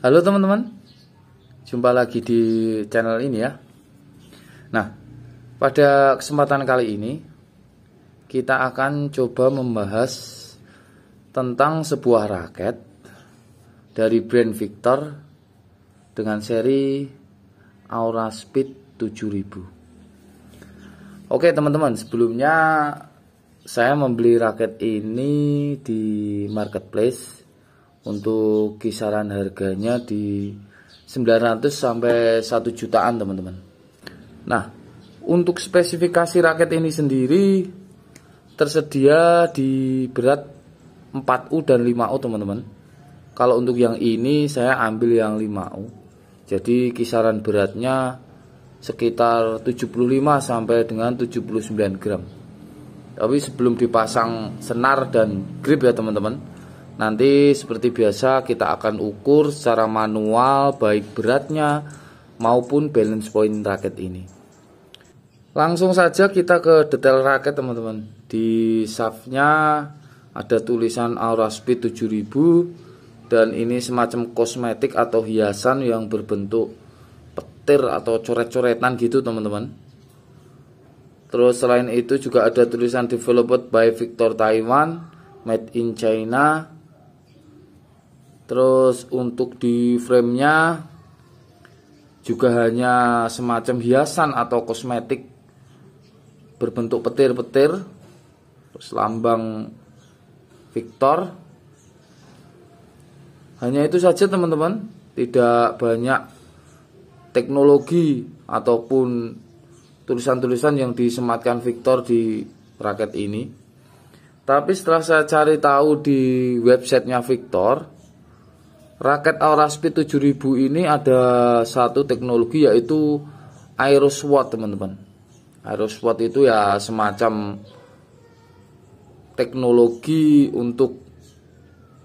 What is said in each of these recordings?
Halo teman-teman, jumpa lagi di channel ini ya. Nah, pada kesempatan kali ini kita akan coba membahas tentang sebuah raket dari brand Victor dengan seri Aura Speed 7000. Oke teman-teman, sebelumnya saya membeli raket ini di marketplace untuk kisaran harganya di 900 sampai 1 jutaan teman-teman. Nah, untuk spesifikasi raket ini sendiri tersedia di berat 4U dan 5U teman-teman. Kalau untuk yang ini saya ambil yang 5U. Jadi kisaran beratnya sekitar 75 sampai dengan 79 gram. Tapi sebelum dipasang senar dan grip ya teman-teman, Nanti seperti biasa kita akan ukur secara manual baik beratnya maupun balance point raket ini. Langsung saja kita ke detail raket teman-teman. Di shaftnya ada tulisan Aura Speed 7000 dan ini semacam kosmetik atau hiasan yang berbentuk petir atau coret-coretan gitu teman-teman. Terus selain itu juga ada tulisan developed by Victor Taiwan, made in China, terus untuk di framenya juga hanya semacam hiasan atau kosmetik berbentuk petir-petir terus lambang Victor hanya itu saja teman-teman tidak banyak teknologi ataupun tulisan-tulisan yang disematkan Victor di raket ini tapi setelah saya cari tahu di websitenya Victor Raket Aura Speed 7000 ini ada satu teknologi yaitu aeroswat teman-teman. Aeroswat itu ya semacam teknologi untuk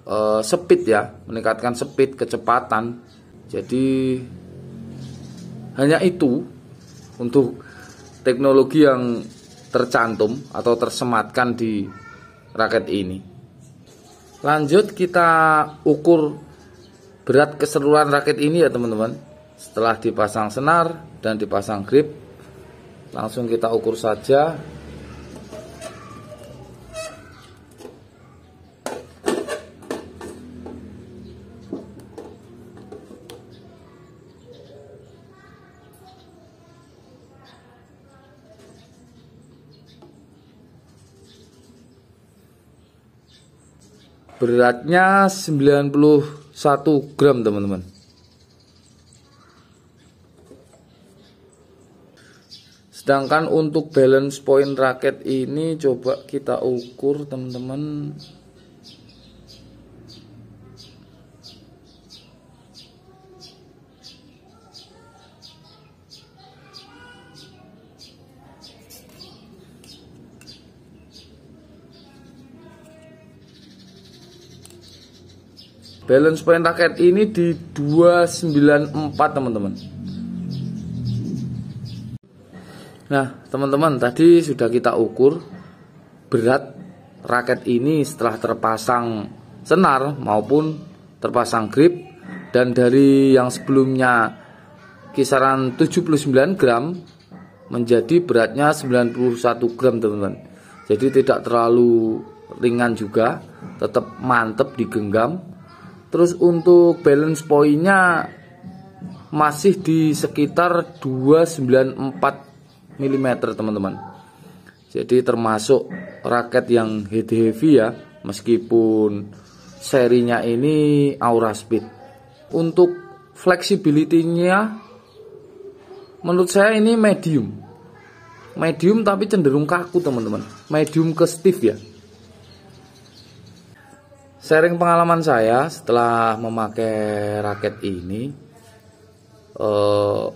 uh, speed ya, meningkatkan speed kecepatan. Jadi hanya itu untuk teknologi yang tercantum atau tersematkan di raket ini. Lanjut kita ukur Berat keseluruhan raket ini ya teman-teman Setelah dipasang senar dan dipasang grip Langsung kita ukur saja Beratnya 90 1 gram teman-teman sedangkan untuk balance point raket ini coba kita ukur teman-teman Balance point raket ini di 294 teman-teman Nah teman-teman tadi sudah kita ukur Berat raket ini setelah terpasang senar maupun terpasang grip Dan dari yang sebelumnya kisaran 79 gram menjadi beratnya 91 gram teman-teman jadi tidak terlalu ringan juga tetap mantep digenggam Terus untuk balance poinnya masih di sekitar 294 mm teman-teman. Jadi termasuk raket yang head heavy ya meskipun serinya ini Aura Speed. Untuk fleksibilitinya menurut saya ini medium. Medium tapi cenderung kaku teman-teman. Medium ke stiff ya. Sharing pengalaman saya setelah memakai raket ini uh,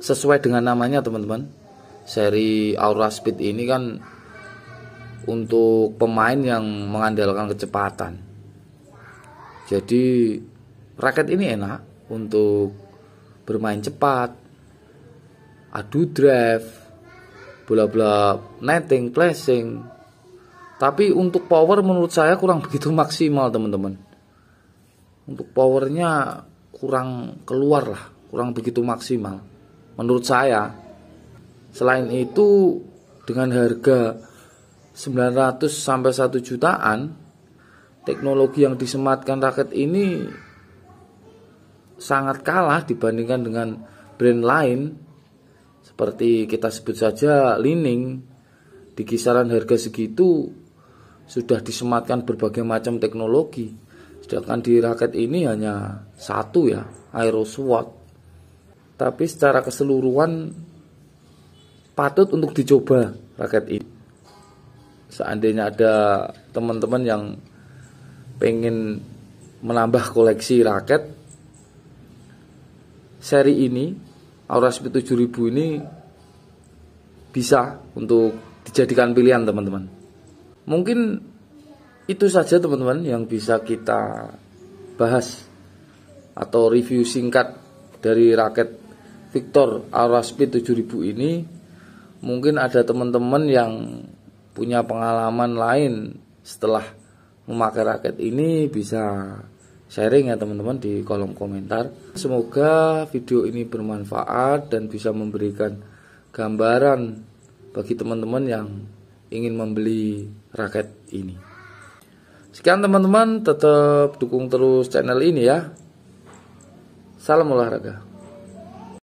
sesuai dengan namanya teman-teman. Seri Aura Speed ini kan untuk pemain yang mengandalkan kecepatan. Jadi raket ini enak untuk bermain cepat, adu drive, bola-bola netting, placing tapi untuk power menurut saya kurang begitu maksimal teman-teman. Untuk powernya kurang keluar lah, kurang begitu maksimal. Menurut saya. Selain itu dengan harga 900 sampai 1 jutaan, teknologi yang disematkan raket ini sangat kalah dibandingkan dengan brand lain seperti kita sebut saja Lining di kisaran harga segitu sudah disematkan berbagai macam teknologi. Sedangkan di raket ini hanya satu ya, aeroswat Tapi secara keseluruhan patut untuk dicoba raket ini. Seandainya ada teman-teman yang pengen menambah koleksi raket seri ini Aura Speed 7000 ini bisa untuk dijadikan pilihan teman-teman. Mungkin itu saja teman-teman yang bisa kita bahas atau review singkat dari raket Victor Speed 7000 ini. Mungkin ada teman-teman yang punya pengalaman lain setelah memakai raket ini bisa sharing ya teman-teman di kolom komentar. Semoga video ini bermanfaat dan bisa memberikan gambaran bagi teman-teman yang ingin membeli raket ini. Sekian teman-teman, tetap dukung terus channel ini ya. Salam olahraga.